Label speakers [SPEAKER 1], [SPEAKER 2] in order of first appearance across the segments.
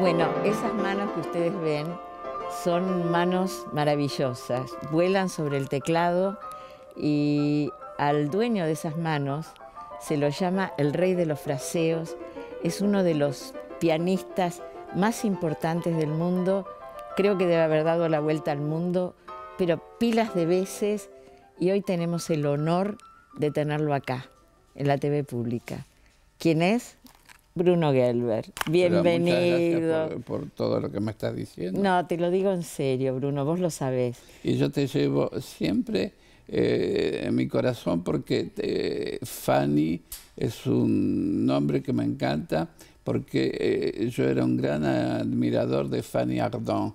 [SPEAKER 1] Bueno, esas manos que ustedes ven son manos maravillosas. Vuelan sobre el teclado y al dueño de esas manos se lo llama el rey de los fraseos. Es uno de los pianistas más importantes del mundo. Creo que debe haber dado la vuelta al mundo, pero pilas de veces. Y hoy tenemos el honor de tenerlo acá, en la TV pública. ¿Quién es? Bruno Gelber. Bienvenido.
[SPEAKER 2] Por, todo lo que me estás diciendo. No, te lo digo en serio, Bruno, vos lo sabés. Y yo te llevo siempre eh, en mi corazón porque eh, Fanny es un nombre que me encanta porque eh, yo era un gran admirador de Fanny Ardón...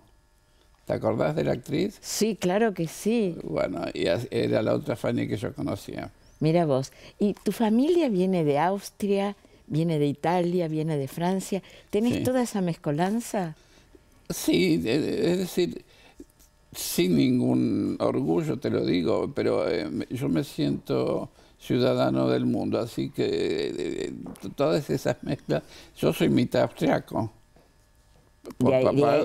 [SPEAKER 2] ¿Te acordás de la actriz? Sí, claro que sí. Bueno, era la otra Fanny que yo conocía. Mira vos,
[SPEAKER 1] ¿y tu familia viene de Austria? viene de Italia, viene de Francia. ¿Tenés toda esa mezcolanza?
[SPEAKER 2] Sí, es decir, sin ningún orgullo te lo digo, pero eh, yo me siento ciudadano del mundo, así que eh, todas esas mezclas, yo soy mitad austriaco.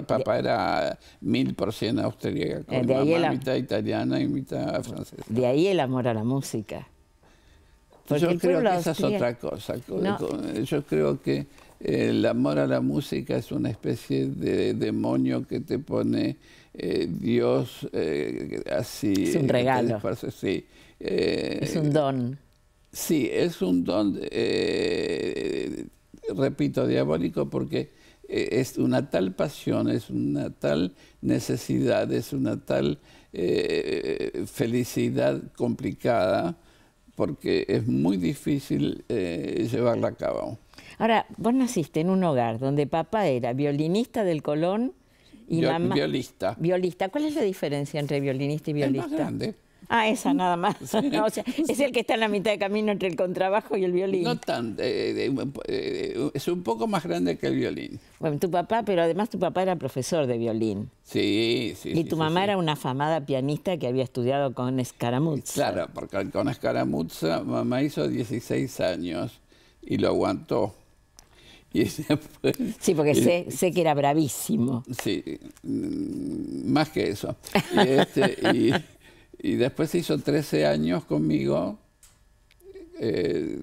[SPEAKER 2] papá, era mil por cien austríaco, mamá mitad italiana y mitad francesa. De ahí el amor a la música. Pues yo creo que esa es otra cosa. Yo creo que el amor a la música es una especie de demonio que te pone eh, Dios eh, así. Es un eh, regalo. es un don. Sí, es un don, repito, diabólico porque es una tal pasión, es una tal necesidad, es una tal felicidad complicada porque es muy difícil eh, llevarla a cabo.
[SPEAKER 1] Ahora, vos naciste en un hogar donde papá era violinista del Colón y mamá... Violista. ¿Cuál es la diferencia entre violinista y violista? Ah, esa nada más. es el que está en la mitad de camino entre el contrabajo y el violín. No tanto, eh, eh, eh, es un poco más grande que el violín. Bueno, tu papá, pero además tu papá era profesor de violín. Sí, sí. Y tu mamá era una afamada pianista
[SPEAKER 2] que había estudiado con Scaramuzza. Claro, porque con escaramuzza mamá hizo 16 años y lo aguantó. sí, porque sé,
[SPEAKER 1] que era bravísimo.
[SPEAKER 2] Sí, mm, más que eso. y, este, y después hizo 13 años conmigo eh,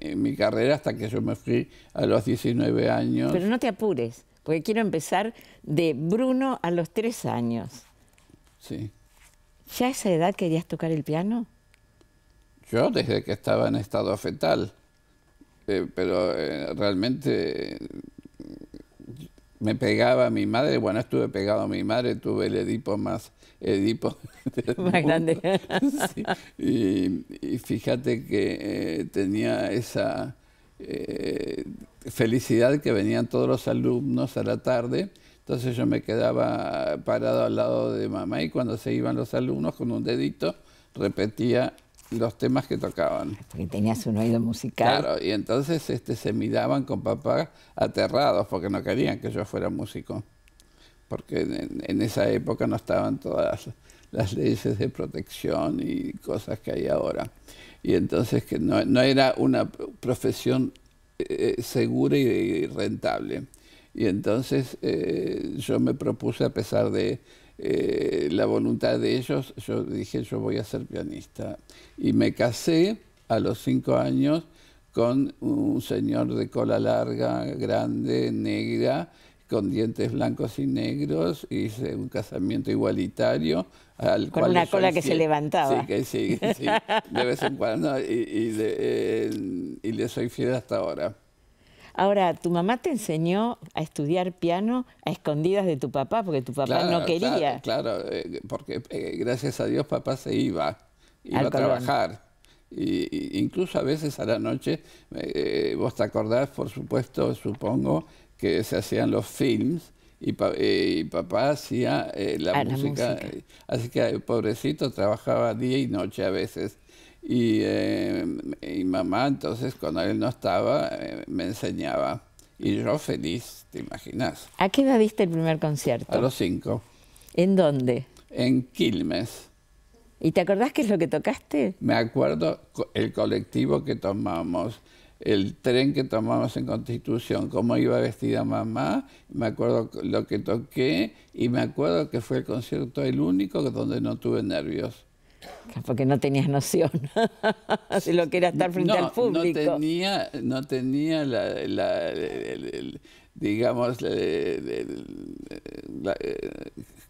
[SPEAKER 2] en mi carrera hasta que yo me fui a los 19 años. Pero
[SPEAKER 1] no te apures, porque quiero empezar de Bruno a los 3 años. Sí. ¿Ya a esa edad querías tocar el piano?
[SPEAKER 2] Yo desde que estaba en estado fetal, eh, pero eh, realmente me pegaba a mi madre, bueno, estuve pegado a mi madre, tuve el Edipo más Edipo. Más grande. Y, fíjate que eh, tenía esa eh, felicidad que venían todos los alumnos a la tarde. Entonces yo me quedaba parado al lado de mamá y cuando se iban los alumnos con un dedito repetía los temas que tocaban. Porque tenías un oído musical. Claro, y entonces este, se miraban con papá aterrados porque no querían que yo fuera músico. Porque en, esa época no estaban todas las, leyes de protección y cosas que hay ahora. Y entonces que no, no era una profesión eh, segura y rentable. Y entonces eh, yo me propuse, a pesar de eh, la voluntad de ellos, yo dije, yo voy a ser pianista. Y me casé a los cinco años con un señor de cola larga, grande, negra, con dientes blancos y negros, hice un casamiento igualitario. con una cola que se levantaba. Sí, de vez en cuando, y eh, le soy fiel hasta ahora.
[SPEAKER 1] Ahora, tu mamá te enseñó a estudiar piano a escondidas de tu papá, porque tu papá no quería.
[SPEAKER 2] Claro, eh, porque eh, gracias a Dios papá se iba, iba a trabajar. Y, incluso a veces a la noche, eh, vos te acordás, por supuesto, supongo, que se hacían los films y, papá hacía la, ah, música. Así que, el pobrecito, trabajaba día y noche a veces. Eh, y, mamá entonces cuando él no estaba eh, me enseñaba. Y yo feliz, ¿te imaginas? ¿A qué edad viste
[SPEAKER 1] el primer concierto? A los
[SPEAKER 2] cinco. ¿En dónde? En Quilmes. ¿Y te acordás qué es lo que tocaste? Me acuerdo el colectivo que tomamos, el tren que tomamos en Constitución, cómo iba vestida mamá, me acuerdo lo que toqué y me acuerdo que fue el concierto el único donde no tuve nervios.
[SPEAKER 1] Porque no tenías noción
[SPEAKER 2] de lo que era estar frente al público. No tenía, no tenía la, digamos, eh,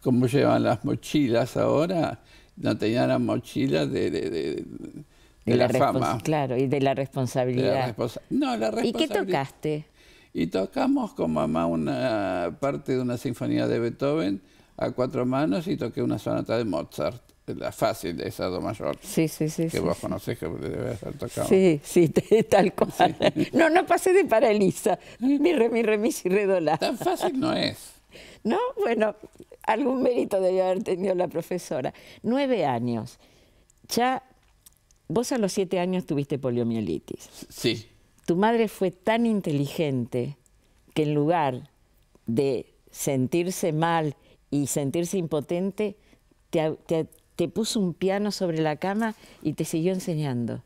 [SPEAKER 2] como llevan las mochilas ahora, no tenía la mochila de, de, la, fama.
[SPEAKER 1] Claro, y de la
[SPEAKER 2] responsabilidad. no, la responsabilidad. ¿Y qué tocaste? Y tocamos con mamá una parte de una sinfonía de Beethoven a cuatro manos y toqué una sonata de Mozart la fácil de Estado Mayor.
[SPEAKER 1] Sí, sí, sí. Que vos
[SPEAKER 2] conocés que debes haber tocado. Sí, sí, tal cosa
[SPEAKER 1] No, no pasé de paraliza. ¿Eh? Mi re, mi Tan fácil no es. No, bueno, algún mérito debe haber tenido la profesora. Nueve años. Ya, vos a los siete años tuviste poliomielitis. Sí. Tu madre fue tan inteligente que en lugar de sentirse mal y sentirse impotente, te, te, te puso un piano sobre la cama y te siguió enseñando.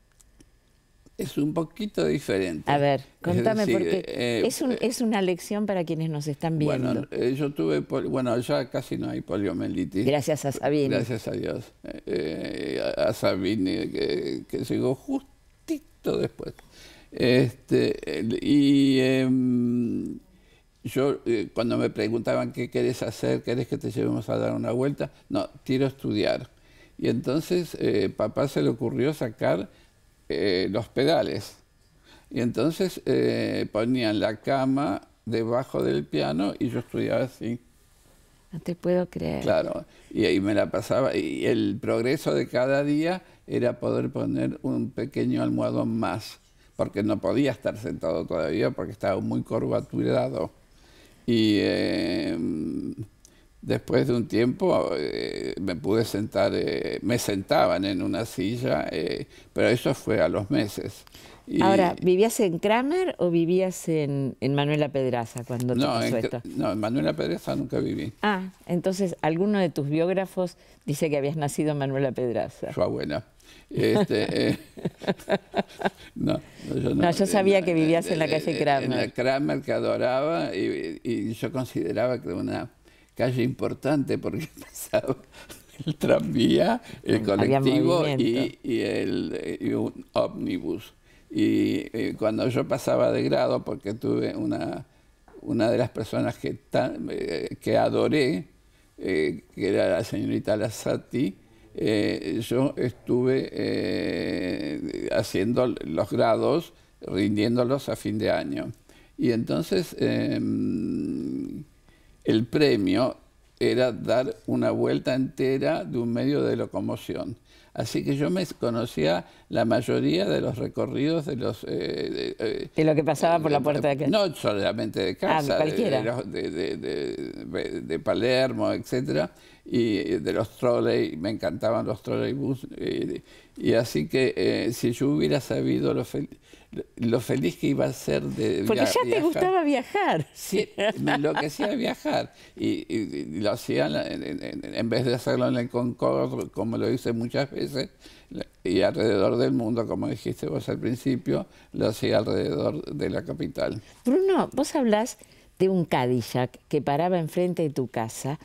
[SPEAKER 2] Es un poquito diferente. A ver, contame, porque eh, es,
[SPEAKER 1] un, eh, es, una lección para quienes nos están viendo. Bueno,
[SPEAKER 2] eh, yo tuve, bueno, ya casi no hay poliomielitis. Gracias a Sabine. Gracias a Dios. a Sabine, que, llegó justito después. Este, y em, yo, cuando me preguntaban qué querés hacer, querés que te llevemos a dar una vuelta, no, quiero estudiar. Y entonces eh, papá se le ocurrió sacar eh, los pedales. Y entonces eh, ponían la cama debajo del piano y yo estudiaba así.
[SPEAKER 1] No te puedo creer. Claro,
[SPEAKER 2] y ahí me la pasaba. Y el progreso de cada día era poder poner un pequeño almohadón más, porque no podía estar sentado todavía porque estaba muy corbaturado. Y em, Después de un tiempo eh, me pude sentar, eh, me sentaban en una silla, eh, pero eso fue a los meses. Ahora,
[SPEAKER 1] ¿vivías en Kramer o vivías en, Manuela Pedraza cuando te esto?
[SPEAKER 2] No, en Manuela Pedraza nunca viví.
[SPEAKER 1] Ah, entonces alguno de tus biógrafos dice que habías nacido
[SPEAKER 2] en Manuela Pedraza. Su abuela. Este, no, yo no, no, yo sabía que vivías en la calle Kramer. En la Kramer que adoraba y, y yo consideraba que una calle importante porque pasaba el tranvía, el colectivo y, el, un ómnibus. Y, eh, cuando yo pasaba de grado, porque tuve una, una de las personas que, eh, que adoré, eh, que era la señorita Lasati, yo estuve haciendo los grados, rindiéndolos a fin de año. Y entonces em, el premio era dar una vuelta entera de un medio de locomoción. Así que yo me conocía la mayoría de los recorridos de los... Eh, eh, de, lo que pasaba por la puerta de casa. No solamente de ah, casa, de, Palermo, etcétera y de los trolley, me encantaban los trolleybus. Y, así que eh, si yo hubiera sabido lo, feliz que iba a ser de Porque ya te gustaba viajar. Sí, me enloquecía viajar. Y, lo hacía, en, vez de hacerlo en el Concorde, como lo hice muchas veces, y alrededor del mundo, como dijiste vos al principio, lo hacía alrededor de la capital.
[SPEAKER 1] Bruno, vos hablas de un Cadillac que paraba enfrente de tu casa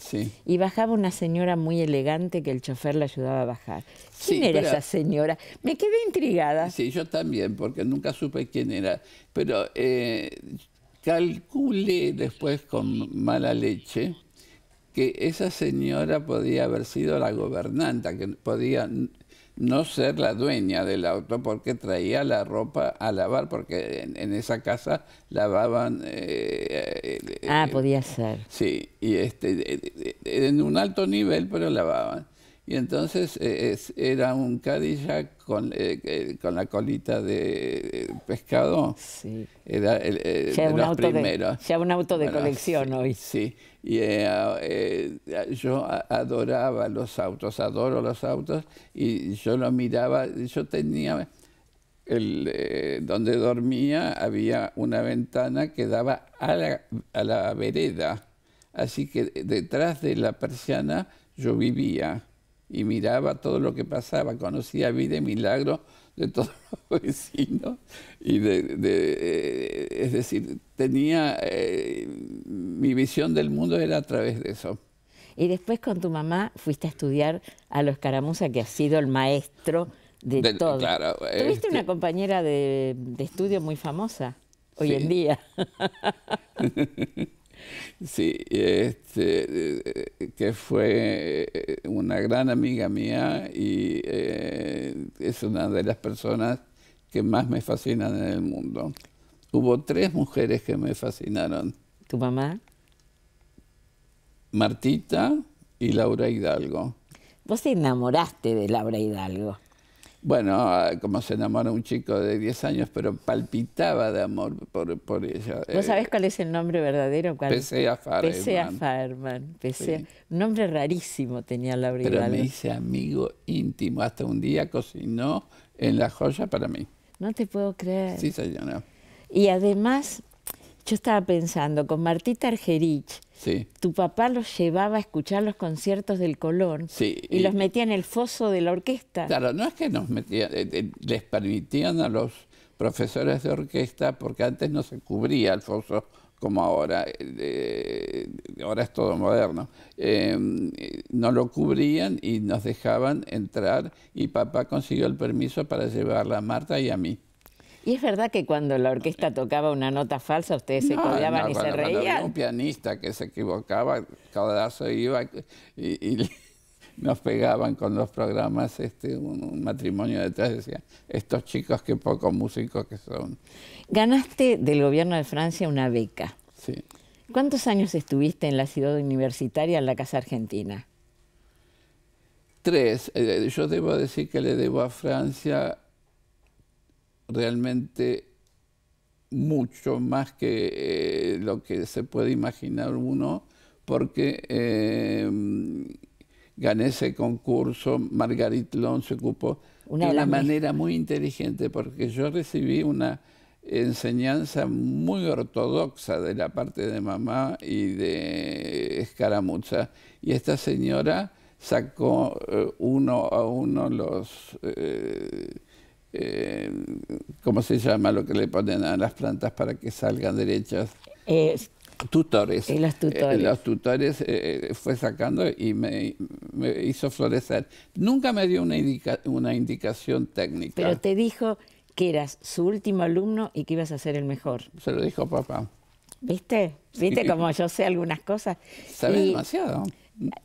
[SPEAKER 1] y bajaba una señora muy elegante que el chofer le
[SPEAKER 2] ayudaba a bajar. ¿Quién era esa señora? Me quedé intrigada. Sí, yo también, porque nunca supe quién era. Pero eh, calculé después con mala leche que esa señora podía haber sido la gobernanta, que podía no ser la dueña del auto porque traía la ropa a lavar, porque en, esa casa lavaban... Eh, eh, eh, ah, podía ser. Sí, y este, en un alto nivel, pero lavaban. Y entonces eh, era un Cadillac con, eh, eh, con la colita de pescado. Sí. Era el, de un los auto primeros. De,
[SPEAKER 1] un auto de colección
[SPEAKER 2] hoy. Sí. Y yo adoraba los autos, adoro los autos. Y yo lo miraba, yo tenía... El, donde dormía había una ventana que daba a la, a la, vereda. Así que detrás de la persiana yo vivía y miraba todo lo que pasaba, conocía vida y milagro de todos los vecinos, y de, eh, es decir, tenía, eh, mi visión del mundo era a través de eso.
[SPEAKER 1] Y después con tu mamá fuiste a estudiar a los Caramusa que ha sido el maestro de, todo. Tuviste este una compañera de, estudio muy famosa hoy en día.
[SPEAKER 2] Sí, este, eh, que fue eh, una gran amiga mía y eh, es una de las personas que más me fascinan en el mundo. Hubo tres mujeres que me fascinaron. ¿Tu mamá? Martita y Laura Hidalgo. Vos te enamoraste de Laura Hidalgo bueno, como se enamora un chico de 10 años, pero palpitaba de amor por, ella. ¿Vos eh, sabés
[SPEAKER 1] cuál es el nombre verdadero? Pese Farman. Fairman. Farman. Un nombre rarísimo tenía Laura Pero me hice amigo
[SPEAKER 2] íntimo. Hasta un día cocinó en La Joya para mí.
[SPEAKER 1] No te puedo creer. Sí, señora. Y además, yo estaba pensando, con Martita Argerich, tu papá los llevaba a escuchar los conciertos del Colón y, los metía en el foso de la orquesta. Claro,
[SPEAKER 2] no es que nos metían, eh, eh, les permitían a los profesores de orquesta, porque antes no se cubría el foso como ahora, eh, ahora es todo moderno, em, no lo cubrían y nos dejaban entrar y papá consiguió el permiso para llevarla a Marta y a mí.
[SPEAKER 1] Y es verdad que cuando la orquesta tocaba una nota falsa, ustedes se y se reían. un
[SPEAKER 2] pianista que se equivocaba, caudazo iba y, nos pegaban con los programas este, un, matrimonio detrás, decían, estos chicos qué pocos músicos que son. Ganaste del gobierno de Francia una beca. Sí.
[SPEAKER 1] ¿Cuántos años estuviste en la ciudad universitaria, en la Casa Argentina?
[SPEAKER 2] Tres. Eh, yo debo decir que le debo a Francia realmente mucho más que eh, lo que se puede imaginar uno, porque em, gané ese concurso, Margarit Lon se ocupó de, una manera muy inteligente, porque yo recibí una enseñanza muy ortodoxa de la parte de mamá y de escaramuza, y esta señora sacó eh, uno a uno los eh, eh, ¿cómo se llama lo que le ponen a las plantas para que salgan derechas? tutores. Y eh, eh, los tutores. Eh, los tutores fue sacando y me, hizo florecer. Nunca me dio una, una indicación técnica. Pero
[SPEAKER 1] te dijo que eras su último alumno y que ibas a ser el mejor. Se lo dijo papá. ¿Viste? ¿Viste cómo como yo sé algunas cosas?
[SPEAKER 2] Sabes demasiado.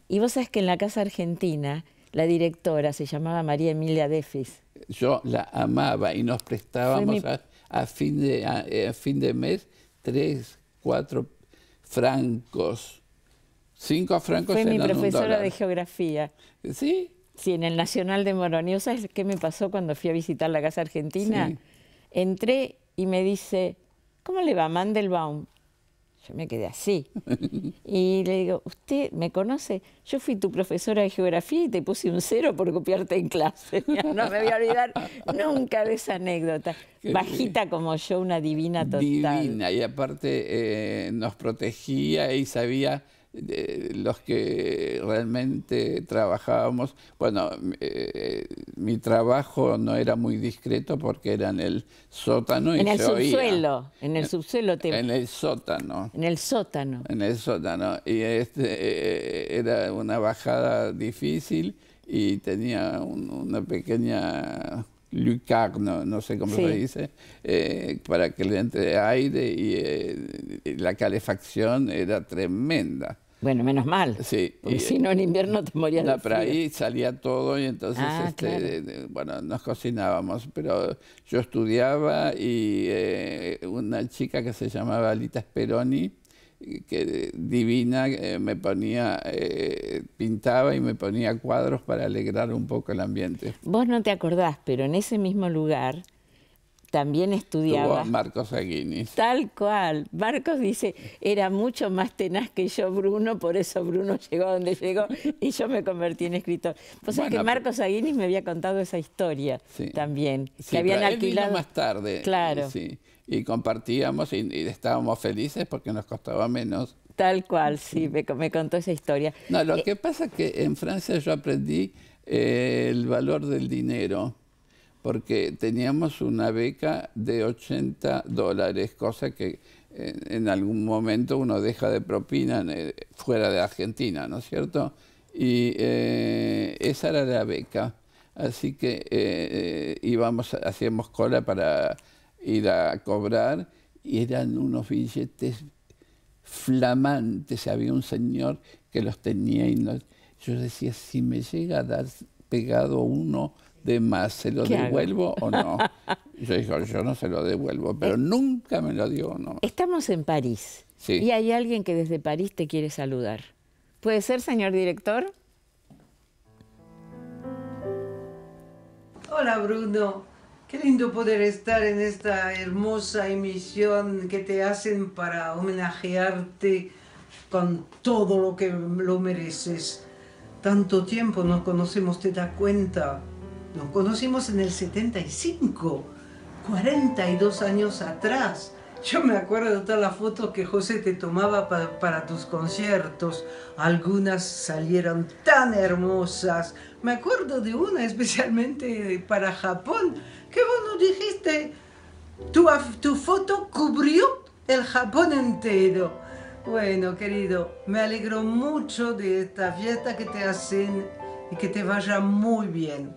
[SPEAKER 1] Y vos sabes que en la Casa Argentina la directora se llamaba María Emilia Defis
[SPEAKER 2] yo la amaba y nos prestábamos a, fin de, eh, a, fin de mes tres, cuatro francos. Cinco francos Fue mi profesora de
[SPEAKER 1] geografía. ¿Sí? Sí, en el Nacional de Moroni. ¿Sabes qué me pasó cuando fui a visitar la Casa Argentina? Entré y me dice, ¿cómo le va Mandelbaum? Yo me quedé así. Y le digo, ¿usted me conoce? Yo fui tu profesora de geografía y te puse un cero por copiarte en clase. No me voy a olvidar nunca de esa anécdota. Bajita
[SPEAKER 2] como yo, una divina total. Divina, y aparte eh, nos protegía y sabía los que realmente trabajábamos, bueno, eh, eh, mi trabajo no era muy discreto porque era en el sótano y en el se subsuelo,
[SPEAKER 1] en el subsuelo
[SPEAKER 2] en el sótano,
[SPEAKER 1] en el sótano,
[SPEAKER 2] en el sótano y este eh, era una bajada difícil y tenía una pequeña lucarne, no sé cómo se dice, eh, para que le entre aire eh, y, la calefacción era tremenda.
[SPEAKER 1] Bueno, menos mal. Sí. Porque si no, en invierno te
[SPEAKER 2] morías ahí salía todo y entonces, ah, este, bueno, nos cocinábamos. Pero yo estudiaba y eh, una chica que se llamaba Alita Speroni, que divina eh, me ponía, eh, pintaba y me ponía cuadros para alegrar un poco el ambiente. Vos no te acordás, pero en ese mismo lugar también estudiaba. Marcos Aguinis.
[SPEAKER 1] Tal cual. Marcos dice, era mucho más tenaz que yo, Bruno, por eso Bruno llegó donde llegó y yo me convertí en escritor. Pues sea que Marcos Aguinis me había contado esa historia
[SPEAKER 2] también. Sí, que habían alquilado. más tarde. Claro. Sí y compartíamos y, estábamos felices porque nos costaba menos. Tal cual, sí, me, me contó esa historia. No, lo eh, que pasa es que en Francia yo aprendí eh, el valor del dinero, porque teníamos una beca de 80 dólares, cosa que en, algún momento uno deja de propina eh, fuera de Argentina, ¿no es cierto? Y esa era la beca. Así que íbamos, hacíamos cola para ir a cobrar y eran unos billetes flamantes. Había un señor que los tenía y yo decía, si me llega a dar pegado uno de más, ¿se lo devuelvo o no? yo digo, yo no se lo devuelvo, pero eh, nunca me lo dio no.
[SPEAKER 1] Estamos en
[SPEAKER 2] París y
[SPEAKER 1] hay alguien que desde París te quiere saludar. ¿Puede ser, señor director?
[SPEAKER 3] Hola, Bruno. Qué lindo poder estar en esta hermosa emisión que te hacen para homenajearte con todo lo que lo mereces. Tanto tiempo nos conocemos, te das cuenta. Nos conocimos en el 75, 42 años atrás. Yo me acuerdo de todas las fotos que José te tomaba para tus conciertos. Algunas salieron tan hermosas. Me acuerdo de una especialmente para Japón, que vos nos dijiste, tu, tu foto cubrió el Japón entero. Bueno, querido, me alegro mucho de esta fiesta que te hacen y que te vaya muy bien.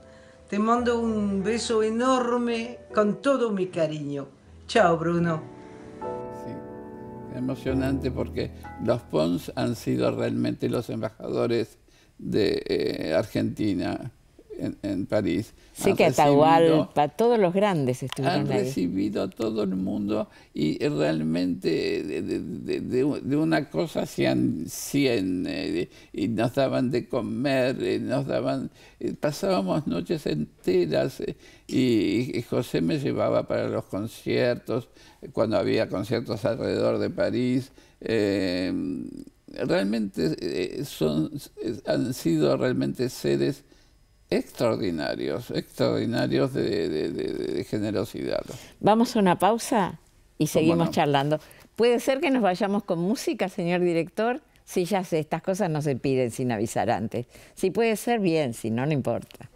[SPEAKER 3] Te mando un beso enorme con todo mi cariño. Chao, Bruno
[SPEAKER 2] emocionante porque los Pons han sido realmente los embajadores de eh, Argentina en, París. Sí, que que Atahualpa,
[SPEAKER 1] todos los grandes han recibido
[SPEAKER 2] a todo el mundo y realmente de, una cosa hacían 100 eh, y nos daban de comer, eh, nos daban... Eh, pasábamos noches enteras y, José me llevaba para los conciertos, cuando había conciertos alrededor de París realmente son, han sido realmente seres extraordinarios, extraordinarios de, generosidad. Vamos a una
[SPEAKER 1] pausa
[SPEAKER 2] y seguimos charlando. ¿Puede ser que
[SPEAKER 1] nos vayamos con
[SPEAKER 2] música, señor director?
[SPEAKER 1] Si ya sé, estas cosas no se piden sin avisar antes. Si puede ser, bien, si no, no importa.